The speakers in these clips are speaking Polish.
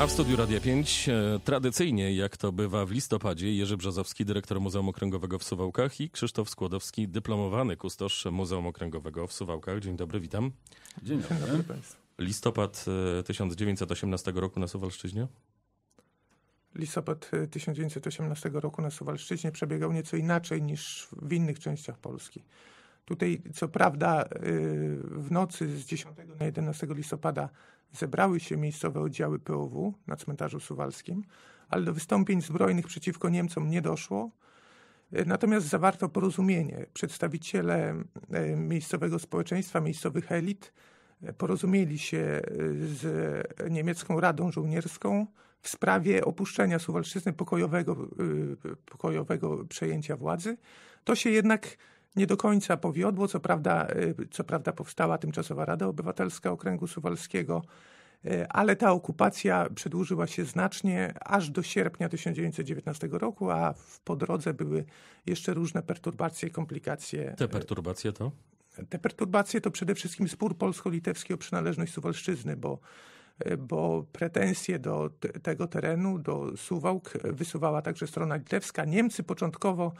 A w studiu Radia 5 e, tradycyjnie, jak to bywa w listopadzie, Jerzy Brzozowski, dyrektor Muzeum Okręgowego w Suwałkach i Krzysztof Skłodowski, dyplomowany kustosz Muzeum Okręgowego w Suwałkach. Dzień dobry, witam. Dzień dobry. Dzień Listopad 1918 e, roku na Suwalszczyźnie? Listopad 1918 e, roku na Suwalszczyźnie przebiegał nieco inaczej niż w innych częściach Polski. Tutaj, co prawda, y, w nocy z 10 na 11 listopada zebrały się miejscowe oddziały POW na cmentarzu suwalskim, ale do wystąpień zbrojnych przeciwko Niemcom nie doszło. Y, natomiast zawarto porozumienie. Przedstawiciele y, miejscowego społeczeństwa, miejscowych elit porozumieli się z niemiecką Radą Żołnierską w sprawie opuszczenia Suwalszczyzny pokojowego, pokojowego przejęcia władzy. To się jednak nie do końca powiodło. Co prawda, y, co prawda powstała tymczasowa Rada Obywatelska Okręgu Suwalskiego, y, ale ta okupacja przedłużyła się znacznie aż do sierpnia 1919 roku, a po drodze były jeszcze różne perturbacje, komplikacje. Te y, perturbacje to? Te perturbacje to przede wszystkim spór polsko-litewski o przynależność Suwalszczyzny, bo bo pretensje do tego terenu, do Suwałk wysuwała także strona litewska. Niemcy początkowo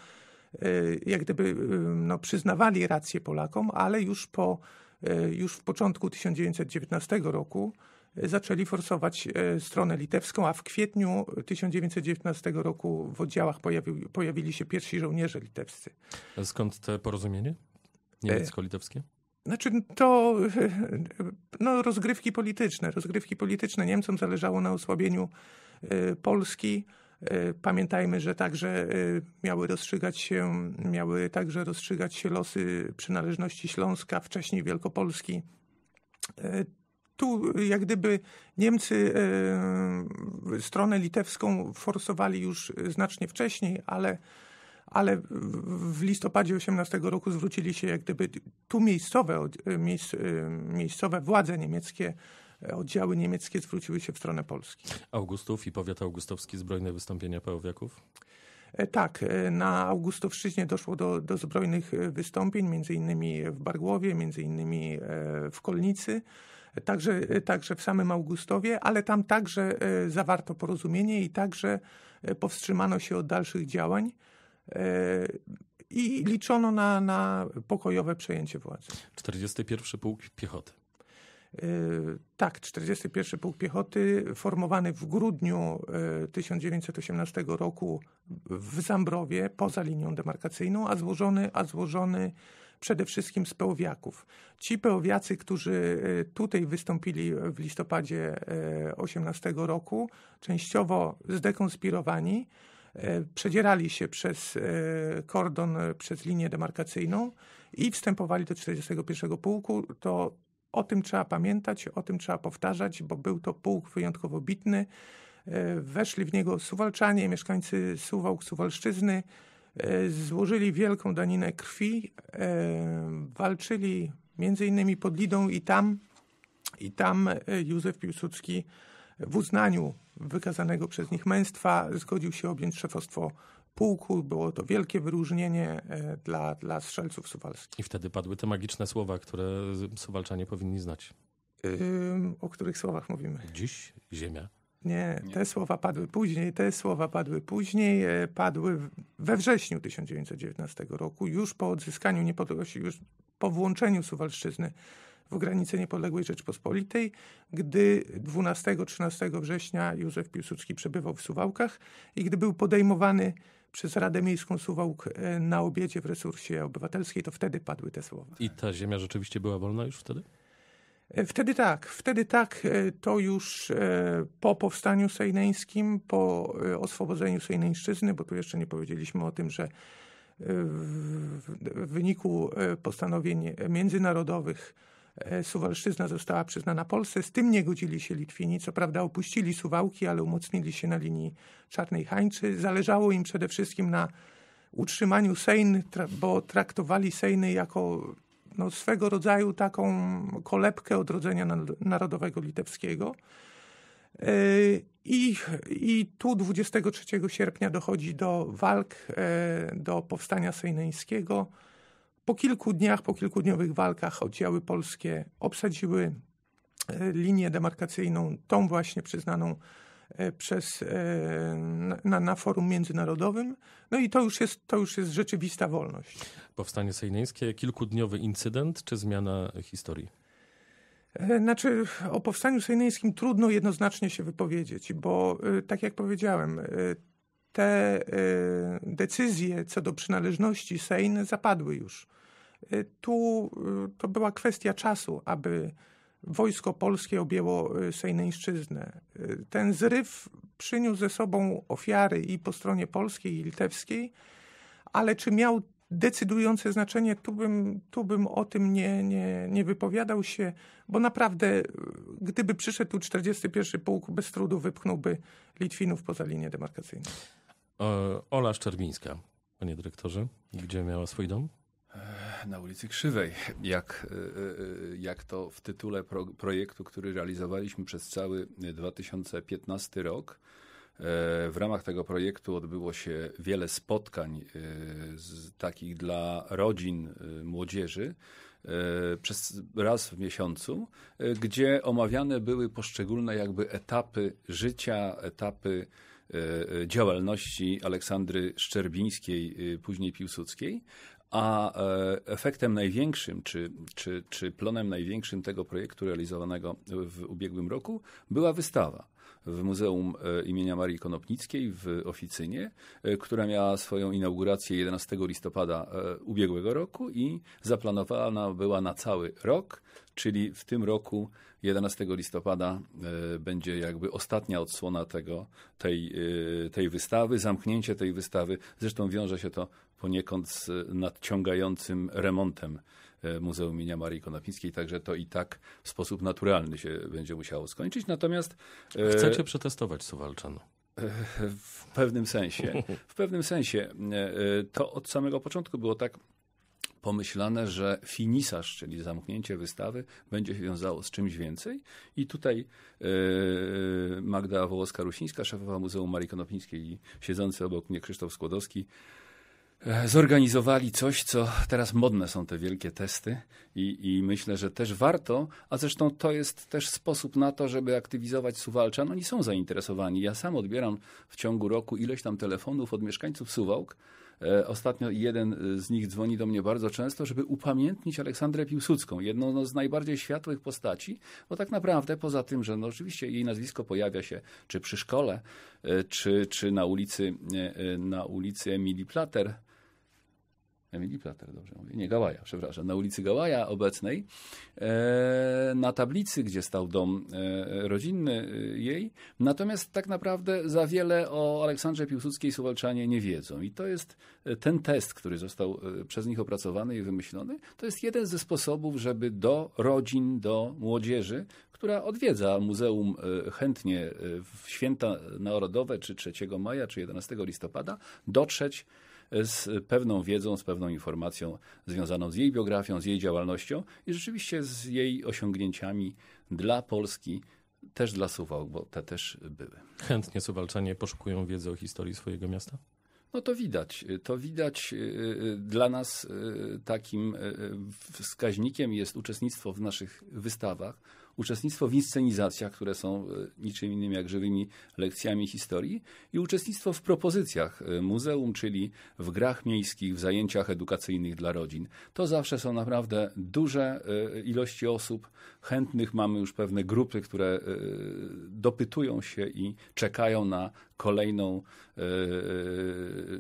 Y, jak gdyby no, przyznawali rację Polakom, ale już, po, y, już w początku 1919 roku y, zaczęli forsować stronę litewską, a w kwietniu 1919 roku w oddziałach pojawił, pojawili się pierwsi żołnierze litewscy. Skąd te porozumienie niemiecko-litewskie? E, znaczy to no, rozgrywki polityczne. Rozgrywki polityczne Niemcom zależało na osłabieniu Polski E, pamiętajmy, że także e, miały rozstrzygać się, miały także rozstrzygać się losy przynależności Śląska, wcześniej Wielkopolski. E, tu jak gdyby Niemcy stronę litewską forsowali już znacznie wcześniej, ale ale w listopadzie 18 roku zwrócili się jak gdyby tu miejscowe, miejscowe władze niemieckie E, oddziały niemieckie zwróciły się w stronę Polski. Augustów i powiat augustowski zbrojne wystąpienia pełowiaków? E, tak, e, na Augustowszczyźnie doszło do, do zbrojnych wystąpień, między innymi w Bargłowie, między innymi w Kolnicy, także, także w samym Augustowie, ale tam także zawarto porozumienie i także powstrzymano się od dalszych działań i liczono na, na pokojowe przejęcie władzy. 41. Pułk Piechoty. E, tak, 41 Pułk Piechoty, formowany w grudniu 1918 e, roku w Zambrowie, poza linią demarkacyjną, a złożony, a złożony przede wszystkim z pełwiaków. Ci pełwiacy, którzy e, tutaj wystąpili w listopadzie 18 roku, częściowo zdekonspirowani, przedzierali się przez kordon, przez linię demarkacyjną i wstępowali do 41 Pułku, to o tym trzeba pamiętać, o tym trzeba powtarzać, bo był to pułk wyjątkowo bitny. E, weszli w niego Suwalczanie, mieszkańcy Suwałk, Suwalszczyzny. E, złożyli wielką daninę krwi, e, walczyli między innymi pod Lidą i tam, i tam Józef Piłsudski w uznaniu wykazanego przez nich męstwa zgodził się objąć szefostwo pułku. Było to wielkie wyróżnienie e, dla, dla strzelców suwalskich. I wtedy padły te magiczne słowa, które suwalczanie powinni znać. Ym, o których słowach mówimy? Dziś ziemia. Nie, Nie, te słowa padły później, te słowa padły później, e, padły we wrześniu 1919 roku, już po odzyskaniu niepodległości, już po włączeniu Suwalszczyzny w granice niepodległej Rzeczpospolitej, gdy 12-13 września Józef Piłsudski przebywał w Suwałkach i gdy był podejmowany przez Radę Miejską Suwałk e, na obiedzie w resursie obywatelskiej, to wtedy padły te słowa. I ta ziemia rzeczywiście była wolna już wtedy? E, wtedy tak, wtedy tak, e, to już po powstaniu sejneńskim, po oswobodzeniu sejneńszczyzny, bo tu jeszcze nie powiedzieliśmy o tym, że w wyniku postanowień międzynarodowych E, Suwalszczyzna została przyznana Polsce. Z tym nie godzili się Litwini. Co prawda opuścili Suwałki, ale umocnili się na linii Czarnej Hańczy. Zależało im przede wszystkim na utrzymaniu Sejn, bo traktowali Sejny jako no, swego rodzaju taką kolebkę odrodzenia narodowego litewskiego. E, I, I tu 23 sierpnia dochodzi do walk, e, do powstania sejneńskiego. Po kilku dniach, po kilkudniowych walkach oddziały polskie obsadziły e, linię demarkacyjną, tą właśnie przyznaną e, przez, e, na, na, forum międzynarodowym. No i to już, jest, to już jest rzeczywista wolność. Powstanie sejneńskie, kilkudniowy incydent czy zmiana historii? Znaczy, o powstaniu sejneńskim trudno jednoznacznie się wypowiedzieć, bo tak jak powiedziałem, te y, decyzje co do przynależności Sejn zapadły już. Y, tu y, to była kwestia czasu, aby wojsko polskie objęło Sejneńszczyznę. Ten zryw przyniósł ze sobą ofiary i po stronie polskiej, i litewskiej, ale czy miał decydujące znaczenie, tu bym, tu bym o tym nie, nie, nie wypowiadał się, bo naprawdę, gdyby przyszedł tu 41 pułk, bez trudu wypchnąłby Litwinów poza linię demarkacyjną. Ola Szczerbińska, panie dyrektorze, gdzie miała swój dom? Na ulicy Krzywej, jak, e, e, e, jak to w tytule pro, projektu, który realizowaliśmy przez cały 2015 rok. W ramach tego projektu odbyło się wiele spotkań z, takich dla rodzin, młodzieży przez raz w miesiącu, gdzie omawiane były poszczególne jakby etapy życia, etapy E, e, działalności Aleksandry Szczerbińskiej, e, później Piłsudskiej, a efektem największym, czy, czy, czy plonem największym tego projektu realizowanego w ubiegłym roku była wystawa w Muzeum e, imienia Marii Konopnickiej w Oficynie, e, która miała swoją inaugurację 11 listopada e, ubiegłego roku i zaplanowana była na cały rok, czyli w tym roku 11 listopada będzie jakby ostatnia odsłona tego, tej, tej wystawy, zamknięcie tej wystawy. Zresztą wiąże się to poniekąd z nadciągającym remontem E, Muzeum imienia Marii Konopińskiej, także to i tak w sposób naturalny się będzie musiało skończyć. Natomiast... E, Chcecie przetestować Suwalczan? E, w pewnym sensie. W pewnym sensie. To od samego początku było tak pomyślane, że finisarz, czyli zamknięcie wystawy, będzie się wiązało z czymś więcej. I tutaj Magda Wołoska-Rusińska, szefowa Muzeum Marii Konopińskiej i siedzący obok mnie Krzysztof Skłodowski E, zorganizowali coś, co teraz modne są te wielkie testy i, i, myślę, że też warto, a zresztą to jest też sposób na to, żeby aktywizować No Oni są zainteresowani. Ja sam odbieram w ciągu roku ileś tam telefonów od mieszkańców Suwałk. E, ostatnio jeden z nich dzwoni do mnie bardzo często, żeby upamiętnić Aleksandrę Piłsudską, jedną no, z najbardziej światłych postaci, bo tak naprawdę poza tym, że no oczywiście jej nazwisko pojawia się czy przy szkole, e, czy, czy na ulicy, na ulicy Emilii Plater, Emilii Plater, dobrze mówię. Nie, Gałaja, przepraszam. Na ulicy Gałaja obecnej, e, na tablicy, gdzie stał dom e, rodzinny e, jej. Natomiast tak naprawdę za wiele o Aleksandrze Piłsudskiej Suwalczanie nie wiedzą. I to jest ten test, który został przez nich opracowany i wymyślony. To jest jeden ze sposobów, żeby do rodzin, do młodzieży która odwiedza muzeum chętnie w święta narodowe, czy 3 maja, czy 11 listopada, dotrzeć z pewną wiedzą, z pewną informacją związaną z jej biografią, z jej działalnością i rzeczywiście z jej osiągnięciami dla Polski, też dla Suwałk, bo te też były. Chętnie suwalczanie poszukują wiedzy o historii swojego miasta? No to widać. To widać y, y, dla nas y, takim wskaźnikiem jest uczestnictwo w naszych wystawach uczestnictwo w inscenizacjach, które są e, niczym innym jak żywymi lekcjami historii i uczestnictwo w propozycjach e, muzeum, czyli w grach miejskich, w zajęciach edukacyjnych dla rodzin. To zawsze są naprawdę duże e, ilości osób, chętnych mamy już pewne grupy, które dopytują się i czekają na kolejną,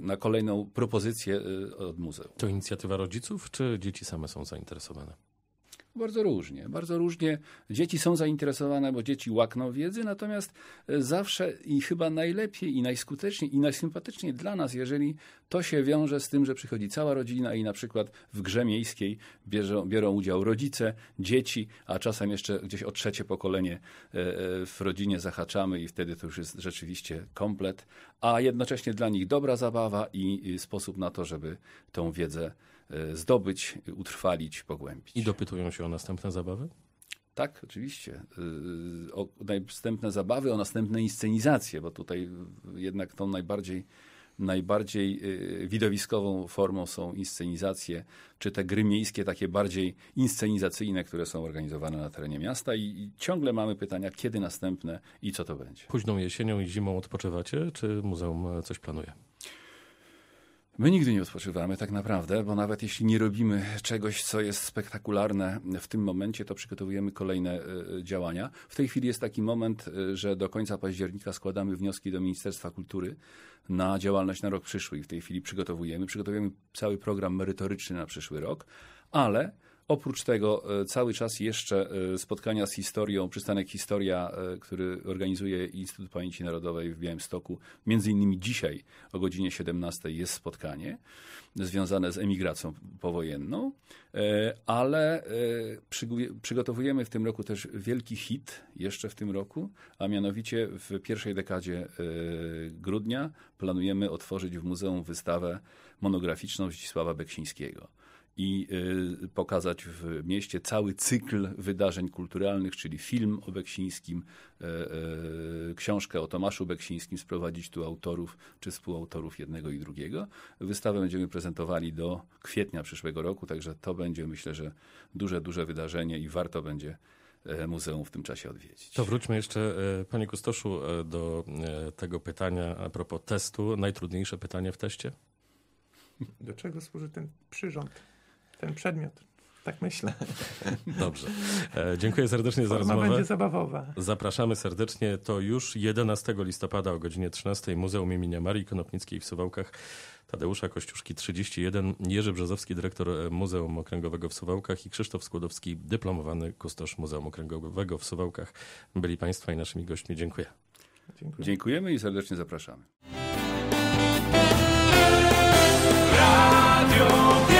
na kolejną propozycję od muzeum. To inicjatywa rodziców, czy dzieci same są zainteresowane? Bardzo różnie, bardzo różnie. Dzieci są zainteresowane, bo dzieci łakną wiedzy, natomiast e, zawsze i chyba najlepiej i najskuteczniej i najsympatyczniej dla nas, jeżeli to się wiąże z tym, że przychodzi cała rodzina i na przykład w grze miejskiej bierze, biorą udział rodzice, dzieci, a czasem jeszcze gdzieś o trzecie pokolenie e, e, w rodzinie zahaczamy i wtedy to już jest rzeczywiście komplet, a jednocześnie dla nich dobra zabawa i sposób na to, żeby tą wiedzę E, zdobyć, utrwalić, pogłębić. I dopytują się o następne zabawy? Tak, oczywiście. E, o następne zabawy, o następne inscenizacje, bo tutaj jednak tą najbardziej, najbardziej e, widowiskową formą są inscenizacje, czy te gry miejskie, takie bardziej inscenizacyjne, które są organizowane na terenie miasta i, i ciągle mamy pytania, kiedy następne i co to będzie. Późną jesienią i zimą odpoczywacie, czy muzeum coś planuje? My nigdy nie odpoczywamy tak naprawdę, bo nawet jeśli nie robimy czegoś, co jest spektakularne w tym momencie, to przygotowujemy kolejne e, e, działania. W tej chwili jest taki moment, e, że do końca października składamy wnioski do Ministerstwa Kultury na działalność na rok przyszły i w tej chwili przygotowujemy, przygotowujemy cały program merytoryczny na przyszły rok, ale Oprócz tego e, cały czas jeszcze e, spotkania z historią, przystanek Historia, e, który organizuje Instytut Pamięci Narodowej w Białymstoku. Między innymi dzisiaj o godzinie 17 jest spotkanie związane z emigracją powojenną, ale przygotowujemy w tym roku też wielki hit, jeszcze w tym roku, a mianowicie w pierwszej dekadzie grudnia planujemy otworzyć w muzeum wystawę monograficzną Zdzisława Beksińskiego i y, pokazać w mieście cały cykl wydarzeń kulturalnych, czyli film o Beksińskim, e, e, książkę o Tomaszu Beksińskim, sprowadzić tu autorów czy współautorów jednego i drugiego. Wystawę będziemy prezentowali do kwietnia przyszłego roku, także to będzie myślę, że duże, duże wydarzenie i warto będzie e, muzeum w tym czasie odwiedzić. To wróćmy jeszcze, panie Kustoszu, do tego pytania a propos testu. Najtrudniejsze pytanie w teście? Do czego służy ten przyrząd? ten przedmiot. Tak myślę. Dobrze. E, dziękuję serdecznie Forma za rozmowę. będzie zabawowa. Zapraszamy serdecznie. To już 11 listopada o godzinie 13 Muzeum imienia Marii Konopnickiej w Suwałkach. Tadeusza Kościuszki 31, Jerzy Brzozowski, dyrektor e, Muzeum Okręgowego w Suwałkach i Krzysztof Skłodowski, dyplomowany kustosz Muzeum Okręgowego w Suwałkach. Byli Państwo i naszymi gośćmi. Dziękuję. Dziękuję. Dziękujemy i serdecznie zapraszamy. Radio